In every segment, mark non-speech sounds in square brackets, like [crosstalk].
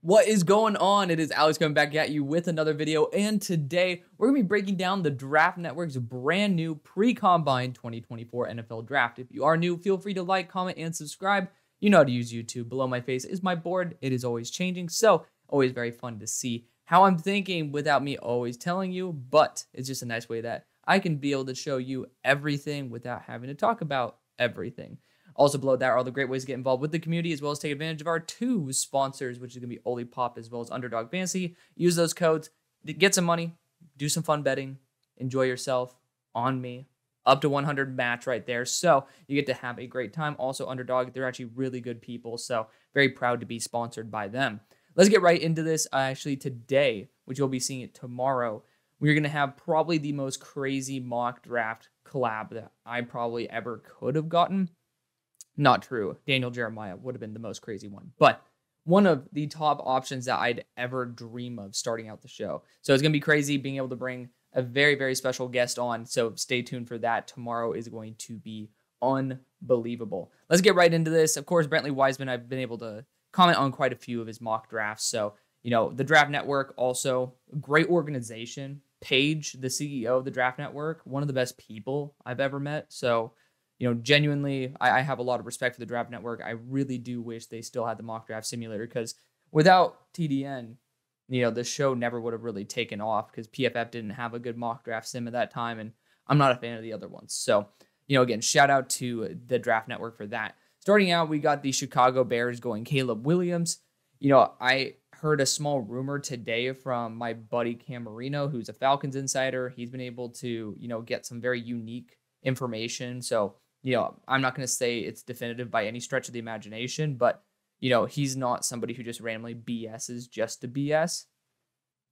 What is going on? It is Alex coming back at you with another video, and today we're going to be breaking down the Draft Network's brand new pre combine 2024 NFL draft. If you are new, feel free to like, comment, and subscribe. You know how to use YouTube. Below my face is my board, it is always changing, so always very fun to see how I'm thinking without me always telling you, but it's just a nice way that I can be able to show you everything without having to talk about everything. Also, below that are all the great ways to get involved with the community as well as take advantage of our two sponsors, which is going to be Oli Pop as well as Underdog Fantasy. Use those codes, get some money, do some fun betting, enjoy yourself on me. Up to 100 match right there. So you get to have a great time. Also, Underdog, they're actually really good people. So very proud to be sponsored by them. Let's get right into this. Uh, actually, today, which you'll be seeing it tomorrow, we're going to have probably the most crazy mock draft collab that I probably ever could have gotten not true. Daniel Jeremiah would have been the most crazy one, but one of the top options that I'd ever dream of starting out the show. So it's going to be crazy being able to bring a very, very special guest on. So stay tuned for that. Tomorrow is going to be unbelievable. Let's get right into this. Of course, Brentley Wiseman, I've been able to comment on quite a few of his mock drafts. So, you know, the Draft Network also great organization. Page, the CEO of the Draft Network, one of the best people I've ever met. So, you know, genuinely, I, I, have a lot of respect for the draft network. I really do wish they still had the mock draft simulator because without TDN, you know, the show never would have really taken off because PFF didn't have a good mock draft sim at that time. And I'm not a fan of the other ones. So, you know, again, shout out to the draft network for that. Starting out, we got the Chicago Bears going Caleb Williams. You know, I heard a small rumor today from my buddy Cam Marino, who's a Falcons insider. He's been able to, you know, get some very unique information. So you know, I'm not going to say it's definitive by any stretch of the imagination, but you know, he's not somebody who just randomly BSs just to BS.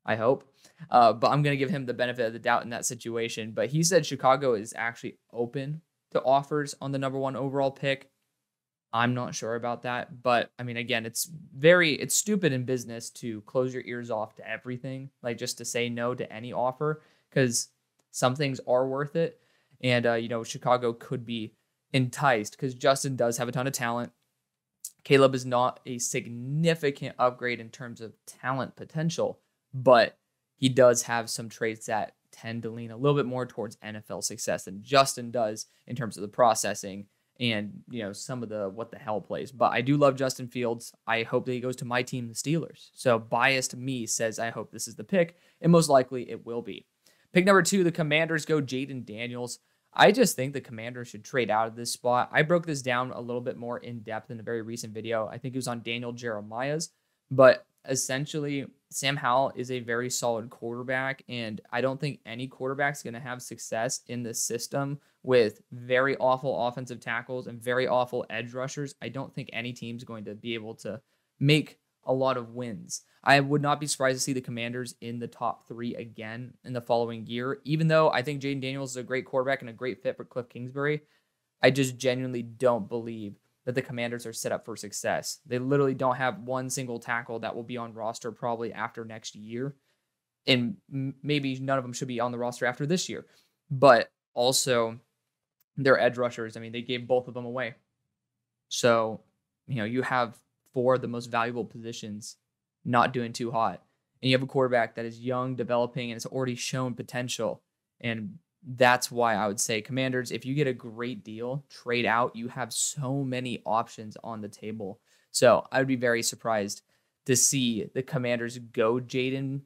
I hope. Uh, but I'm going to give him the benefit of the doubt in that situation. But he said Chicago is actually open to offers on the number one overall pick. I'm not sure about that. But I mean, again, it's very, it's stupid in business to close your ears off to everything, like just to say no to any offer, because some things are worth it. And, uh, you know, Chicago could be enticed because Justin does have a ton of talent. Caleb is not a significant upgrade in terms of talent potential, but he does have some traits that tend to lean a little bit more towards NFL success than Justin does in terms of the processing and you know some of the what the hell plays. But I do love Justin Fields. I hope that he goes to my team, the Steelers. So biased me says I hope this is the pick, and most likely it will be. Pick number two, the Commanders go Jaden Daniels. I just think the commander should trade out of this spot. I broke this down a little bit more in depth in a very recent video. I think it was on Daniel Jeremiah's, but essentially, Sam Howell is a very solid quarterback, and I don't think any quarterback is going to have success in this system with very awful offensive tackles and very awful edge rushers. I don't think any team's going to be able to make a lot of wins. I would not be surprised to see the Commanders in the top three again in the following year, even though I think Jaden Daniels is a great quarterback and a great fit for Cliff Kingsbury. I just genuinely don't believe that the Commanders are set up for success. They literally don't have one single tackle that will be on roster probably after next year. And maybe none of them should be on the roster after this year. But also, their edge rushers, I mean, they gave both of them away. So, you know, you have four of the most valuable positions not doing too hot. And you have a quarterback that is young, developing, and has already shown potential. And that's why I would say, Commanders, if you get a great deal, trade out. You have so many options on the table. So I would be very surprised to see the Commanders go Jaden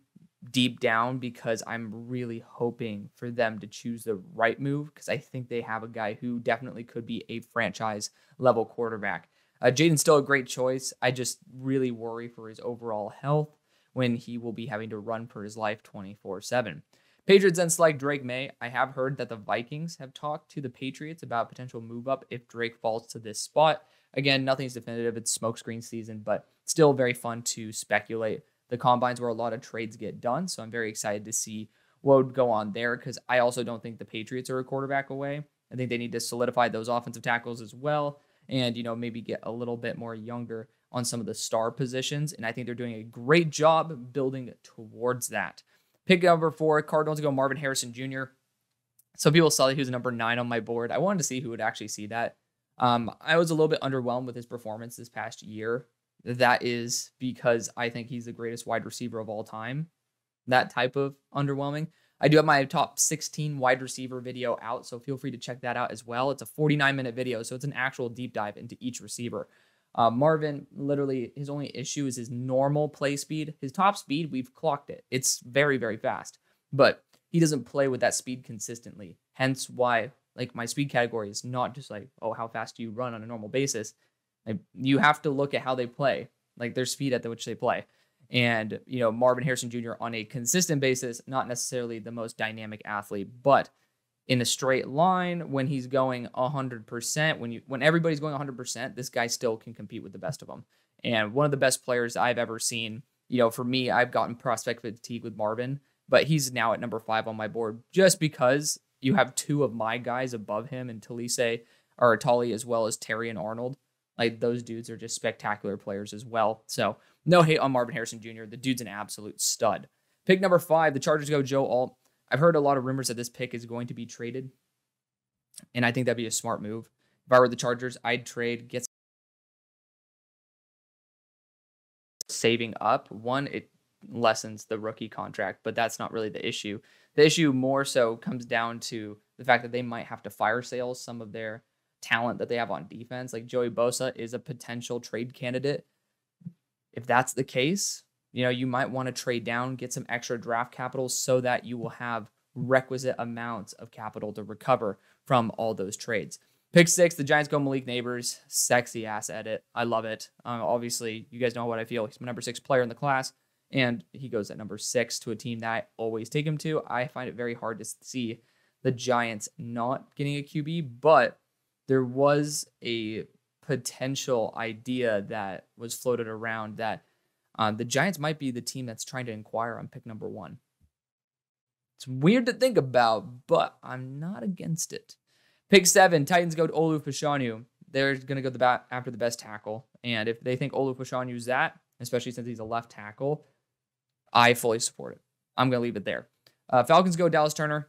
deep down because I'm really hoping for them to choose the right move because I think they have a guy who definitely could be a franchise level quarterback. Uh, Jaden's still a great choice. I just really worry for his overall health when he will be having to run for his life 24 7. Patriots then select Drake May. I have heard that the Vikings have talked to the Patriots about potential move up if Drake falls to this spot. Again, nothing's definitive. It's smokescreen season, but still very fun to speculate. The combines where a lot of trades get done, so I'm very excited to see what would go on there because I also don't think the Patriots are a quarterback away. I think they need to solidify those offensive tackles as well and you know maybe get a little bit more younger on some of the star positions. And I think they're doing a great job building towards that. Pick number four, Cardinals go Marvin Harrison Jr. Some people saw that he was number nine on my board. I wanted to see who would actually see that. Um, I was a little bit underwhelmed with his performance this past year. That is because I think he's the greatest wide receiver of all time. That type of underwhelming. I do have my top 16 wide receiver video out, so feel free to check that out as well. It's a 49 minute video, so it's an actual deep dive into each receiver. Uh, Marvin, literally, his only issue is his normal play speed. His top speed, we've clocked it. It's very, very fast, but he doesn't play with that speed consistently. Hence why, like, my speed category is not just like, oh, how fast do you run on a normal basis? Like, you have to look at how they play, like their speed at which they play and you know Marvin Harrison Jr. on a consistent basis, not necessarily the most dynamic athlete, but in a straight line when he's going 100%, when you when everybody's going 100%, this guy still can compete with the best of them. And one of the best players I've ever seen, you know, for me, I've gotten prospect fatigue with Marvin, but he's now at number 5 on my board just because you have two of my guys above him and Talise or Atali as well as Terry and Arnold. Like those dudes are just spectacular players as well. So no hate on Marvin Harrison Jr. The dude's an absolute stud. Pick number five, the Chargers go Joe Alt. I've heard a lot of rumors that this pick is going to be traded, and I think that'd be a smart move. If I were the Chargers, I'd trade, get saving up. One, it lessens the rookie contract, but that's not really the issue. The issue more so comes down to the fact that they might have to fire sales some of their talent that they have on defense. Like Joey Bosa is a potential trade candidate. If that's the case, you know, you might want to trade down, get some extra draft capital so that you will have requisite amounts of capital to recover from all those trades. Pick six, the Giants go Malik Neighbors. Sexy ass edit. I love it. Um, obviously, you guys know what I feel. He's my number six player in the class, and he goes at number six to a team that I always take him to. I find it very hard to see the Giants not getting a QB, but there was a potential idea that was floated around that uh, the Giants might be the team that's trying to inquire on pick number one. It's weird to think about, but I'm not against it. Pick seven, Titans go to Olu They're going to go the bat after the best tackle. And if they think Olu is that, especially since he's a left tackle, I fully support it. I'm going to leave it there. Uh, Falcons go Dallas Turner.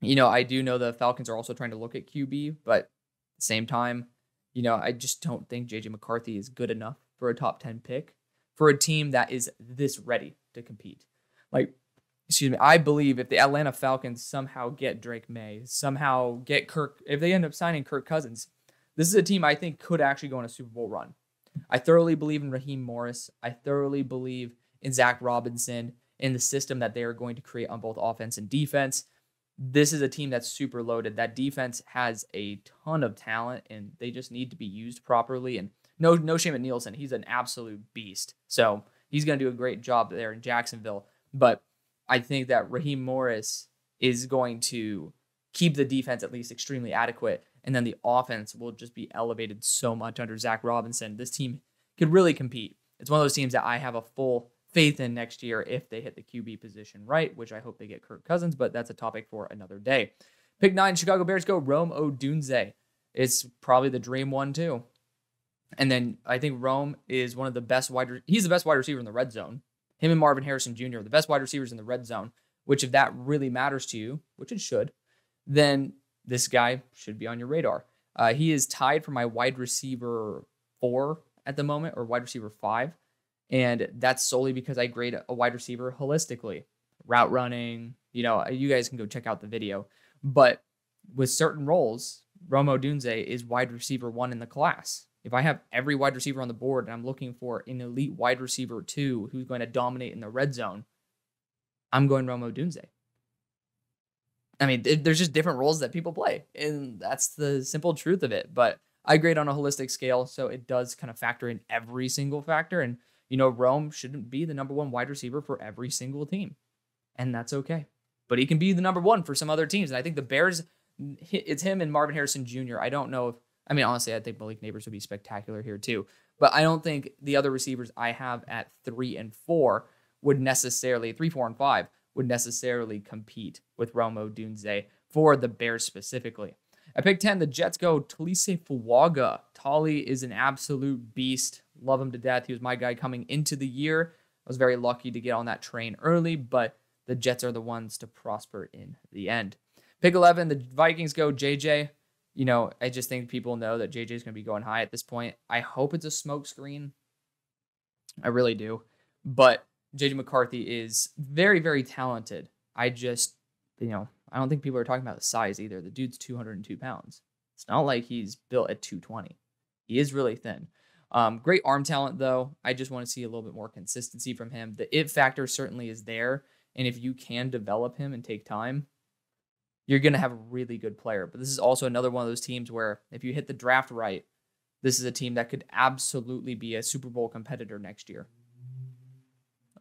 You know, I do know the Falcons are also trying to look at QB, but the same time, you know, I just don't think JJ McCarthy is good enough for a top 10 pick for a team that is this ready to compete. Like, excuse me, I believe if the Atlanta Falcons somehow get Drake May, somehow get Kirk, if they end up signing Kirk Cousins, this is a team I think could actually go on a Super Bowl run. I thoroughly believe in Raheem Morris. I thoroughly believe in Zach Robinson, in the system that they are going to create on both offense and defense this is a team that's super loaded. That defense has a ton of talent and they just need to be used properly. And no, no shame at Nielsen. He's an absolute beast. So he's going to do a great job there in Jacksonville. But I think that Raheem Morris is going to keep the defense at least extremely adequate. And then the offense will just be elevated so much under Zach Robinson. This team could really compete. It's one of those teams that I have a full faith in next year if they hit the QB position right, which I hope they get Kirk Cousins, but that's a topic for another day. Pick nine, Chicago Bears go Rome Odunze. It's probably the dream one too. And then I think Rome is one of the best wide. Re- he's the best wide receiver in the red zone. Him and Marvin Harrison Jr. are the best wide receivers in the red zone. Which, if that really matters to you, which it should, then this guy should be on your radar. Uh, he is tied for my wide receiver four at the moment, or wide receiver five. And that's solely because I grade a wide receiver holistically, route running. You know, uh, you guys can go check out the video. But with certain roles, Romo Dunze is wide receiver one in the class. If I have every wide receiver on the board and I'm looking for an elite wide receiver two who's going to dominate in the red zone, I'm going Romo Dunze. I mean, there's just different roles that people play, and that's the simple truth of it. But I grade on a holistic scale, so it does kind of factor in every single factor. And you know, Rome shouldn't be the number one wide receiver for every single team, and that's okay. But he can be the number one for some other teams. And I think the Bears, it's him and Marvin Harrison Jr. I don't know if, I mean, honestly, I think Malik Neighbors would be spectacular here too. But I don't think the other receivers I have at three and four would necessarily, three, four, and five would necessarily compete with Romo Dunze for the Bears specifically. At pick 10, the Jets go Talise Fuwaga. Tali is an absolute beast. Love him to death. He was my guy coming into the year. I was very lucky to get on that train early, but the Jets are the ones to prosper in the end. Pick 11, the Vikings go JJ. You know, I just think people know that JJ is going to be going high at this point. I hope it's a smokescreen. I really do. But JJ McCarthy is very, very talented. I just, you know, I don't think people are talking about the size either. The dude's 202 pounds. It's not like he's built at 220. He is really thin. Um, great arm talent, though. I just want to see a little bit more consistency from him. The it factor certainly is there. And if you can develop him and take time, you're going to have a really good player. But this is also another one of those teams where if you hit the draft right, this is a team that could absolutely be a Super Bowl competitor next year.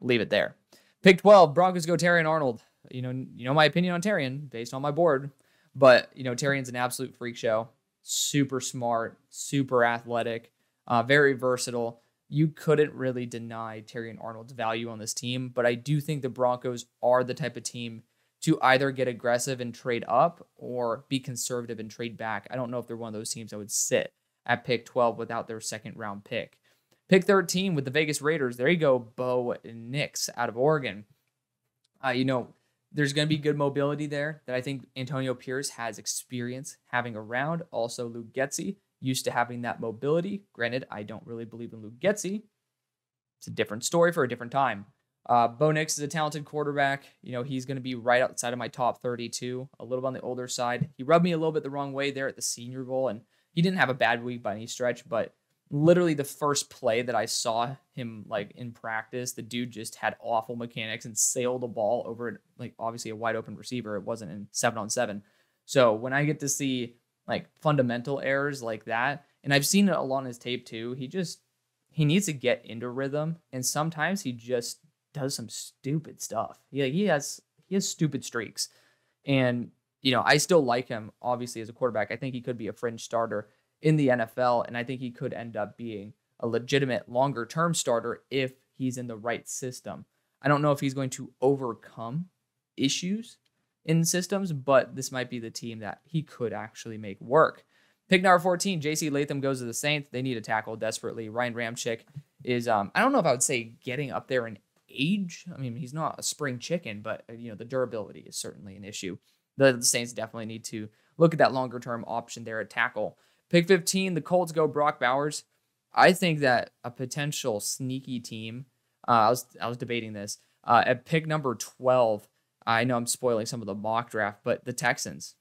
leave it there. Pick 12, Broncos go Terry and Arnold. You know, you know my opinion on Terrian based on my board, but you know Terrian's an absolute freak show. Super smart, super athletic, uh, very versatile. You couldn't really deny Terry and Arnold's value on this team, but I do think the Broncos are the type of team to either get aggressive and trade up or be conservative and trade back. I don't know if they're one of those teams that would sit at pick 12 without their second round pick. Pick 13 with the Vegas Raiders. There you go, Bo Nix out of Oregon. Uh, you know, there's going to be good mobility there that I think Antonio Pierce has experience having around. Also, Lou Getzey used to having that mobility. Granted, I don't really believe in Luke Getzey. It's a different story for a different time. Uh, Bo Nix is a talented quarterback. You know, he's going to be right outside of my top 32, a little bit on the older side. He rubbed me a little bit the wrong way there at the Senior Bowl, and he didn't have a bad week by any stretch, but literally the first play that I saw him like in practice, the dude just had awful mechanics and sailed a ball over like obviously a wide open receiver. It wasn't in seven on seven. So when I get to see like fundamental errors like that. And I've seen it a lot on his tape too. He just he needs to get into rhythm, and sometimes he just does some stupid stuff. Yeah, he has he has stupid streaks, and you know I still like him obviously as a quarterback. I think he could be a fringe starter in the NFL, and I think he could end up being a legitimate longer term starter if he's in the right system. I don't know if he's going to overcome issues in systems, but this might be the team that he could actually make work. Pick number 14, JC Latham goes to the Saints. They need a tackle desperately. Ryan Ramchick is, um, I don't know if I would say getting up there in age. I mean, he's not a spring chicken, but uh, you know, the durability is certainly an issue. The Saints definitely need to look at that longer term option there at tackle. Pick 15, the Colts go Brock Bowers. I think that a potential sneaky team, uh, I was I was debating this, uh, at pick number 12, I know I'm spoiling some of the mock draft, but the Texans,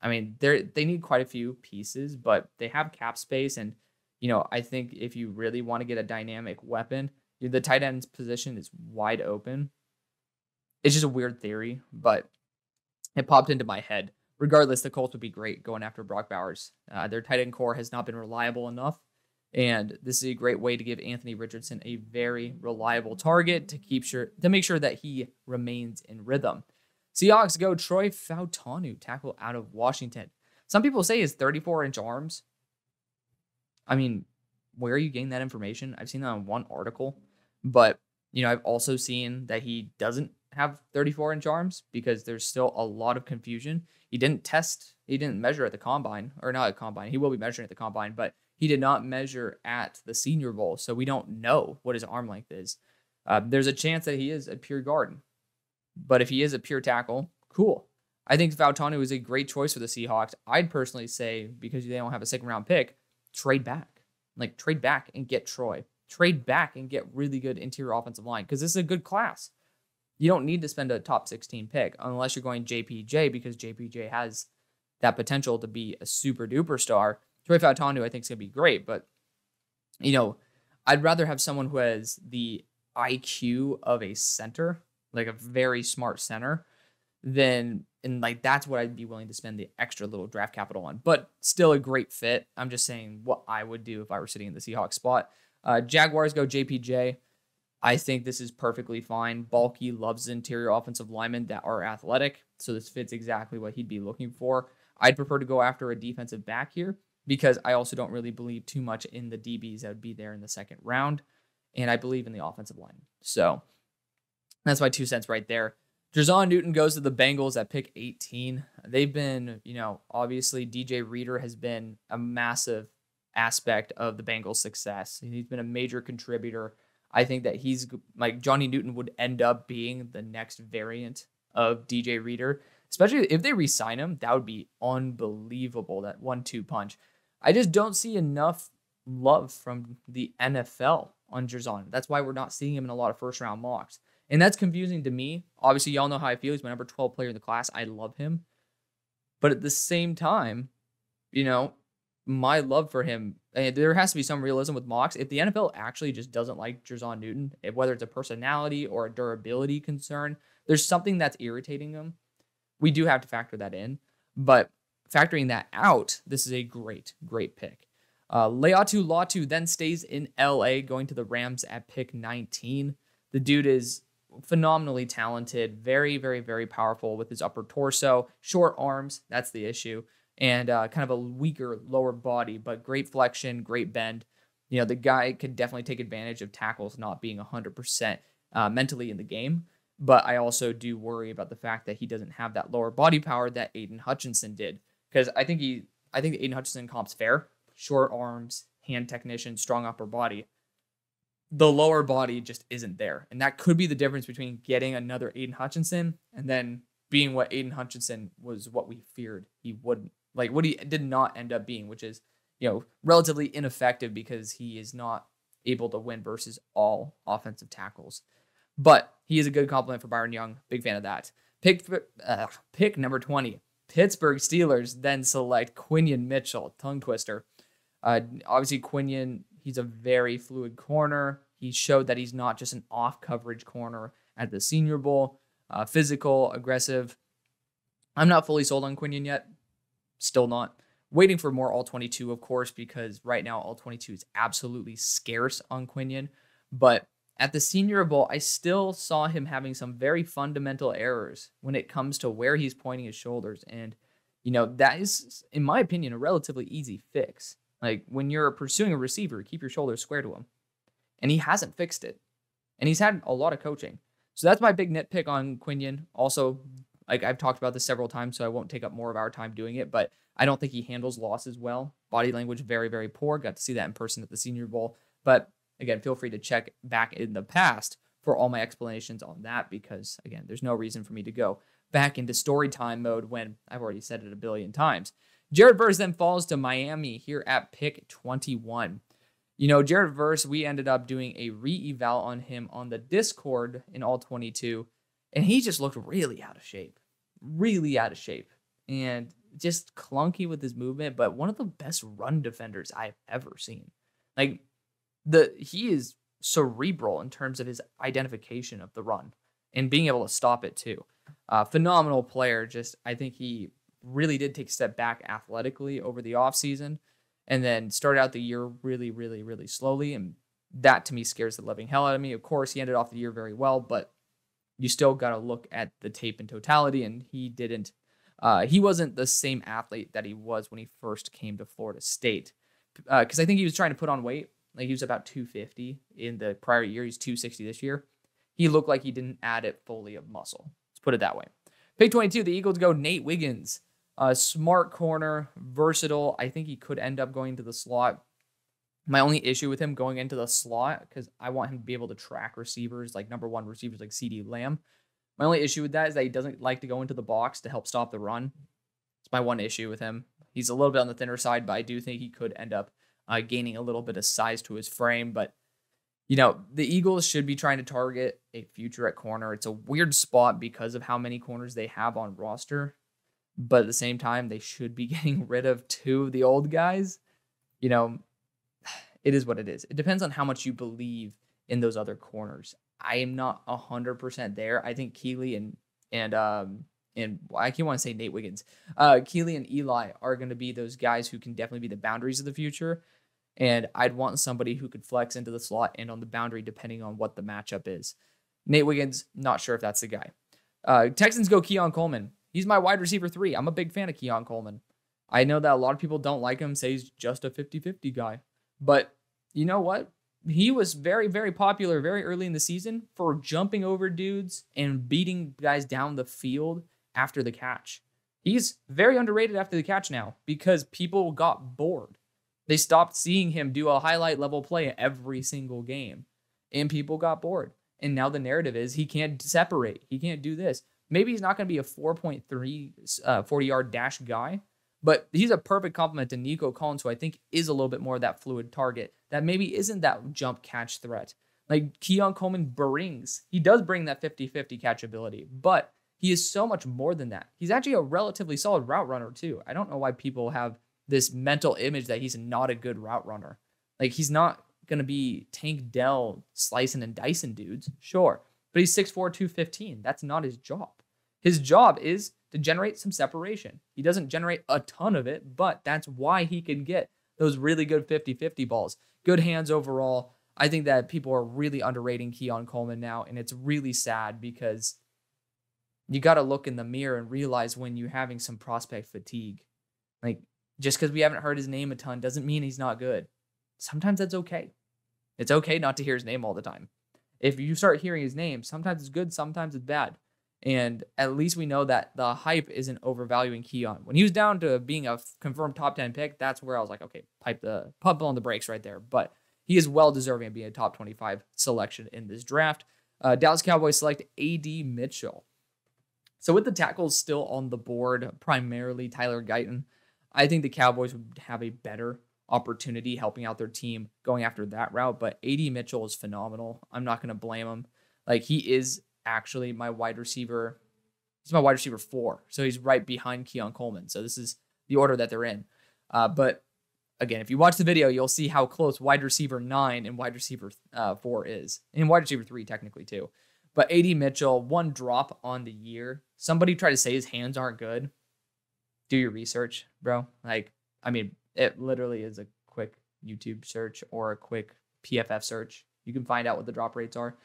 I mean, they they need quite a few pieces, but they have cap space, and you know, I think if you really want to get a dynamic weapon, the tight end's position is wide open. It's just a weird theory, but it popped into my head. Regardless, the Colts would be great going after Brock Bowers. Uh, their tight end core has not been reliable enough and this is a great way to give Anthony Richardson a very reliable target to keep sure to make sure that he remains in rhythm. Seahawks go Troy Fautanu, tackle out of Washington. Some people say his 34 inch arms. I mean, where are you getting that information? I've seen that on one article, but you know, I've also seen that he doesn't have 34 inch arms because there's still a lot of confusion. He didn't test, he didn't measure at the combine, or not at combine. He will be measuring at the combine, but he did not measure at the Senior Bowl, so we don't know what his arm length is. Uh, there's a chance that he is a pure guard, but if he is a pure tackle, cool. I think Valtanu is a great choice for the Seahawks. I'd personally say because they don't have a second round pick, trade back, like trade back and get Troy, trade back and get really good interior offensive line because this is a good class. You don't need to spend a top 16 pick unless you're going JPJ because JPJ has that potential to be a super duper star. Troy Fautanu, I think, is going to be great. But, you know, I'd rather have someone who has the IQ of a center, like a very smart center, than, and like that's what I'd be willing to spend the extra little draft capital on. But still a great fit. I'm just saying what I would do if I were sitting in the Seahawks spot. Uh, Jaguars go JPJ. I think this is perfectly fine. Bulky loves interior offensive linemen that are athletic. So this fits exactly what he'd be looking for. I'd prefer to go after a defensive back here because I also don't really believe too much in the DBs that would be there in the second round. And I believe in the offensive line. So that's my two cents right there. Jerzon Newton goes to the Bengals at pick 18. They've been, you know, obviously DJ Reader has been a massive aspect of the Bengals' success. He's been a major contributor. I think that he's like Johnny Newton would end up being the next variant of DJ Reader, especially if they re sign him. That would be unbelievable, that one two punch. I just don't see enough love from the NFL on Jerzon. That's why we're not seeing him in a lot of first round mocks. And that's confusing to me. Obviously, y'all know how I feel. He's my number 12 player in the class. I love him. But at the same time, you know, my love for him, there has to be some realism with mocks. If the NFL actually just doesn't like Jerzon Newton, if, whether it's a personality or a durability concern, there's something that's irritating them. We do have to factor that in. But factoring that out, this is a great, great pick. Uh, Leatu Latu then stays in LA, going to the Rams at pick 19. The dude is phenomenally talented, very, very, very powerful with his upper torso, short arms. That's the issue. And uh, kind of a weaker lower body, but great flexion, great bend. You know, the guy could definitely take advantage of tackles not being 100% uh, mentally in the game. But I also do worry about the fact that he doesn't have that lower body power that Aiden Hutchinson did because I think he, I think Aiden Hutchinson comps fair. Short arms, hand technician, strong upper body. The lower body just isn't there, and that could be the difference between getting another Aiden Hutchinson and then being what Aiden Hutchinson was. What we feared he wouldn't like, what he did not end up being, which is you know relatively ineffective because he is not able to win versus all offensive tackles. But he is a good compliment for Byron Young. Big fan of that. Pick uh, pick number 20. Pittsburgh Steelers then select Quinion Mitchell, tongue twister. Uh, obviously, Quinion, he's a very fluid corner. He showed that he's not just an off coverage corner at the Senior Bowl, uh, physical, aggressive. I'm not fully sold on Quinion yet. Still not. Waiting for more All 22, of course, because right now All 22 is absolutely scarce on Quinion. But at the Senior Bowl, I still saw him having some very fundamental errors when it comes to where he's pointing his shoulders. And, you know, that is, in my opinion, a relatively easy fix. Like when you're pursuing a receiver, keep your shoulders square to him. And he hasn't fixed it. And he's had a lot of coaching. So that's my big nitpick on Quinion. Also, like I've talked about this several times, so I won't take up more of our time doing it, but I don't think he handles losses well. Body language very, very poor. Got to see that in person at the Senior Bowl. But Again, feel free to check back in the past for all my explanations on that because, again, there's no reason for me to go back into story time mode when I've already said it a billion times. Jared Verse then falls to Miami here at pick 21. You know, Jared Verse, we ended up doing a re eval on him on the Discord in all 22, and he just looked really out of shape, really out of shape, and just clunky with his movement, but one of the best run defenders I've ever seen. Like, the he is cerebral in terms of his identification of the run and being able to stop it too. Uh, phenomenal player. Just I think he really did take a step back athletically over the offseason and then started out the year really, really, really slowly. And that to me scares the living hell out of me. Of course, he ended off the year very well, but you still got to look at the tape in totality. And he didn't, uh, he wasn't the same athlete that he was when he first came to Florida State. Because uh, I think he was trying to put on weight like he was about 250 in the prior year. He's 260 this year. He looked like he didn't add it fully of muscle. Let's put it that way. Pick 22, the Eagles go Nate Wiggins. a smart corner, versatile. I think he could end up going to the slot. My only issue with him going into the slot, because I want him to be able to track receivers, like number one receivers like CD Lamb. My only issue with that is that he doesn't like to go into the box to help stop the run. It's my one issue with him. He's a little bit on the thinner side, but I do think he could end up uh, gaining a little bit of size to his frame. But, you know, the Eagles should be trying to target a future at corner. It's a weird spot because of how many corners they have on roster. But at the same time, they should be [laughs] getting rid of two of the old guys. You know, it is what it is. It depends on how much you believe in those other corners. I am not 100% there. I think Keeley and, and, um, and I can't want to say Nate Wiggins. Uh, Keely and Eli are going to be those guys who can definitely be the boundaries of the future. And I'd want somebody who could flex into the slot and on the boundary depending on what the matchup is. Nate Wiggins, not sure if that's the guy. Uh, Texans go Keon Coleman. He's my wide receiver three. I'm a big fan of Keon Coleman. I know that a lot of people don't like him, say he's just a 50 50 guy. But you know what? He was very, very popular very early in the season for jumping over dudes and beating guys down the field after the catch. He's very underrated after the catch now because people got bored. They stopped seeing him do a highlight level play every single game, and people got bored. And now the narrative is he can't separate, he can't do this. Maybe he's not going to be a 4.3 uh, 40 yard dash guy, but he's a perfect complement to Nico Collins, who I think is a little bit more of that fluid target that maybe isn't that jump catch threat. Like Keon Coleman brings, he does bring that 50 50 catchability, but he is so much more than that. He's actually a relatively solid route runner, too. I don't know why people have this mental image that he's not a good route runner. Like he's not going to be Tank Dell slicing and dicing dudes, sure, but he's 6'4, 215. That's not his job. His job is to generate some separation. He doesn't generate a ton of it, but that's why he can get those really good 50 50 balls. Good hands overall. I think that people are really underrating Keon Coleman now, and it's really sad because you got to look in the mirror and realize when you're having some prospect fatigue. Like just because we haven't heard his name a ton doesn't mean he's not good. Sometimes that's okay. It's okay not to hear his name all the time. If you start hearing his name, sometimes it's good, sometimes it's bad. And at least we know that the hype isn't overvaluing Keon. When he was down to being a confirmed top 10 pick, that's where I was like, okay, pipe the pump on the brakes right there. But he is well deserving of being a top 25 selection in this draft. Uh, Dallas Cowboys select AD Mitchell. So with the tackles still on the board, primarily Tyler Guyton, I think the Cowboys would have a better opportunity helping out their team going after that route. But AD Mitchell is phenomenal. I'm not going to blame him. Like he is actually my wide receiver. He's my wide receiver four, so he's right behind Keon Coleman. So this is the order that they're in. Uh, but again, if you watch the video, you'll see how close wide receiver nine and wide receiver uh, four is, and wide receiver three technically too. But AD Mitchell, one drop on the year. Somebody tried to say his hands aren't good do your research, bro. Like, I mean, it literally is a quick YouTube search or a quick PFF search. You can find out what the drop rates are.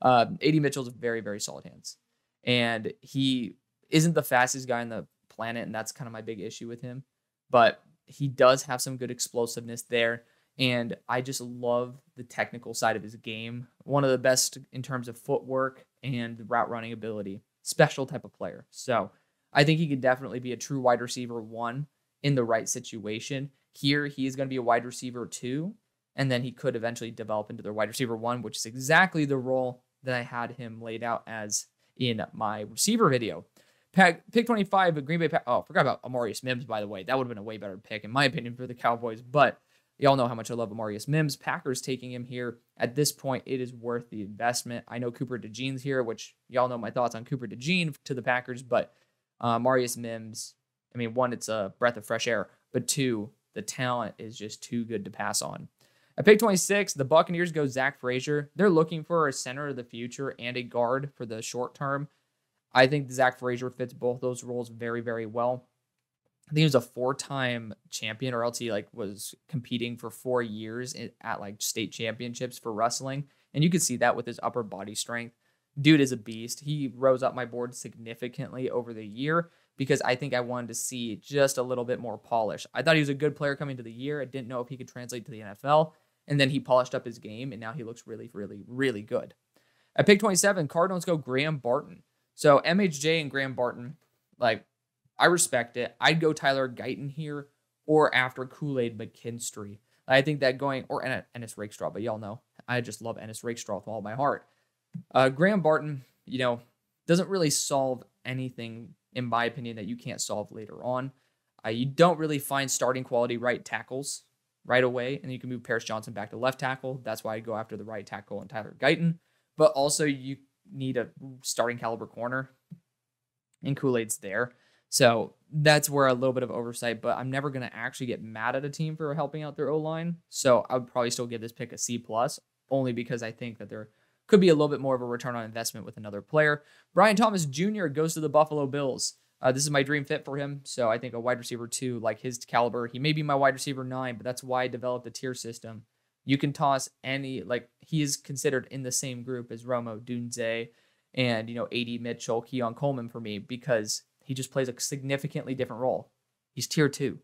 Um, AD Mitchell's very, very solid hands, and he isn't the fastest guy on the planet, and that's kind of my big issue with him. But he does have some good explosiveness there, and I just love the technical side of his game. One of the best in terms of footwork and route running ability. Special type of player. So I think he could definitely be a true wide receiver one in the right situation. Here, he is going to be a wide receiver two, and then he could eventually develop into their wide receiver one, which is exactly the role that I had him laid out as in my receiver video. Pack, pick 25, Green Bay. Pack, oh, forgot about Amarius Mims, by the way. That would have been a way better pick, in my opinion, for the Cowboys. But y'all know how much I love Amarius Mims. Packers taking him here. At this point, it is worth the investment. I know Cooper DeJean's here, which y'all know my thoughts on Cooper DeJean to the Packers, but uh, Marius Mims, I mean, one, it's a breath of fresh air, but two, the talent is just too good to pass on. At pick 26, the Buccaneers go Zach Frazier. They're looking for a center of the future and a guard for the short term. I think Zach Frazier fits both those roles very, very well. I think he was a four-time champion, or else he like was competing for four years at like state championships for wrestling, and you could see that with his upper body strength dude is a beast. He rose up my board significantly over the year because I think I wanted to see just a little bit more polish. I thought he was a good player coming to the year. I didn't know if he could translate to the NFL. And then he polished up his game, and now he looks really, really, really good. At pick 27, Cardinals go Graham Barton. So MHJ and Graham Barton, like, I respect it. I'd go Tyler Guyton here or after Kool Aid McKinstry. I think that going, or Ennis Rakestraw, but y'all know I just love Ennis Rakestraw with all my heart. Uh, Graham Barton, you know, doesn't really solve anything, in my opinion, that you can't solve later on. Uh, you don't really find starting quality right tackles right away, and you can move Paris Johnson back to left tackle. That's why I go after the right tackle and Tyler Guyton. But also, you need a starting caliber corner, and Kool Aid's there. So that's where a little bit of oversight, but I'm never going to actually get mad at a team for helping out their O line. So I would probably still give this pick a C plus, only because I think that they're could be a little bit more of a return on investment with another player. Brian Thomas Jr. goes to the Buffalo Bills. Uh, this is my dream fit for him. So I think a wide receiver two, like his caliber, he may be my wide receiver nine, but that's why I developed a tier system. You can toss any, like he is considered in the same group as Romo, Dunze, and you know AD Mitchell, Keon Coleman for me because he just plays a significantly different role. He's tier two.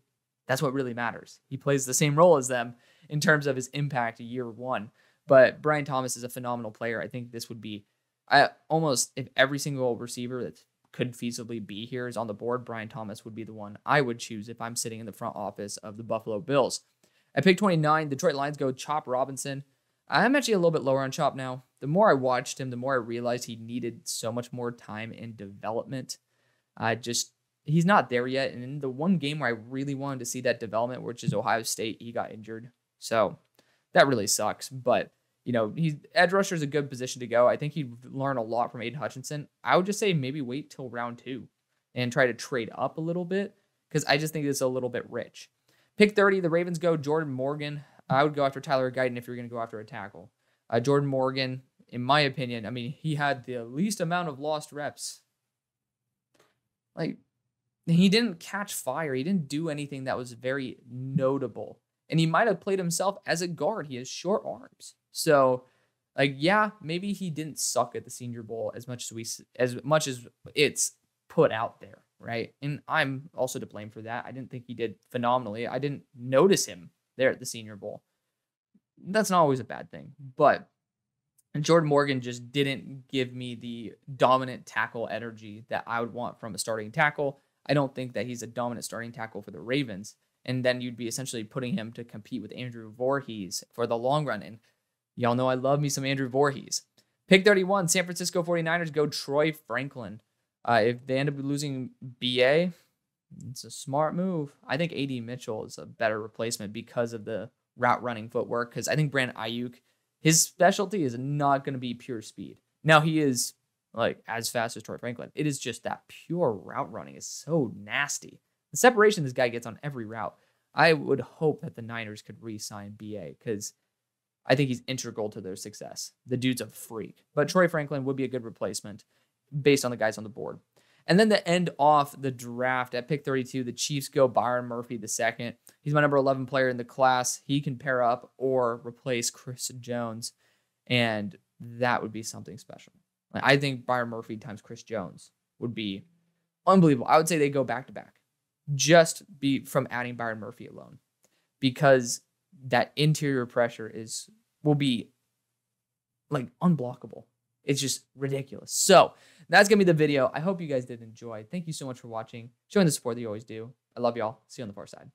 That's what really matters. He plays the same role as them in terms of his impact year one. But Brian Thomas is a phenomenal player. I think this would be I almost if every single receiver that could feasibly be here is on the board, Brian Thomas would be the one I would choose if I'm sitting in the front office of the Buffalo Bills. At pick 29, Detroit Lions go Chop Robinson. I'm actually a little bit lower on Chop now. The more I watched him, the more I realized he needed so much more time and development. I just he's not there yet. And in the one game where I really wanted to see that development, which is Ohio State, he got injured. So that really sucks. But you know, he's edge rusher is a good position to go. I think he'd learn a lot from Aiden Hutchinson. I would just say maybe wait till round two and try to trade up a little bit because I just think it's a little bit rich. Pick 30, the Ravens go Jordan Morgan. I would go after Tyler Guyton if you're going to go after a tackle. Uh, Jordan Morgan, in my opinion, I mean, he had the least amount of lost reps. Like, he didn't catch fire. He didn't do anything that was very notable. And he might have played himself as a guard. He has short arms. So, like, yeah, maybe he didn't suck at the Senior Bowl as much as we as much as it's put out there, right? And I'm also to blame for that. I didn't think he did phenomenally. I didn't notice him there at the Senior Bowl. That's not always a bad thing, but Jordan Morgan just didn't give me the dominant tackle energy that I would want from a starting tackle. I don't think that he's a dominant starting tackle for the Ravens. And then you'd be essentially putting him to compete with Andrew Voorhees for the long run. And y'all know I love me some Andrew Voorhees. Pick 31, San Francisco 49ers go Troy Franklin. Uh, if they end up losing BA, it's a smart move. I think AD Mitchell is a better replacement because of the route running footwork. Because I think Brand Ayuk, his specialty is not going to be pure speed. Now he is like as fast as Troy Franklin. It is just that pure route running is so nasty. The separation this guy gets on every route. I would hope that the Niners could re sign BA because I think he's integral to their success. The dude's a freak. But Troy Franklin would be a good replacement based on the guys on the board. And then to end off the draft at pick 32, the Chiefs go Byron Murphy the second. He's my number 11 player in the class. He can pair up or replace Chris Jones, and that would be something special. I think Byron Murphy times Chris Jones would be unbelievable. I would say they go back to back just be from adding Byron Murphy alone because that interior pressure is will be like unblockable. It's just ridiculous. So that's gonna be the video. I hope you guys did enjoy. Thank you so much for watching, showing the support that you always do. I love y'all. See you on the far side.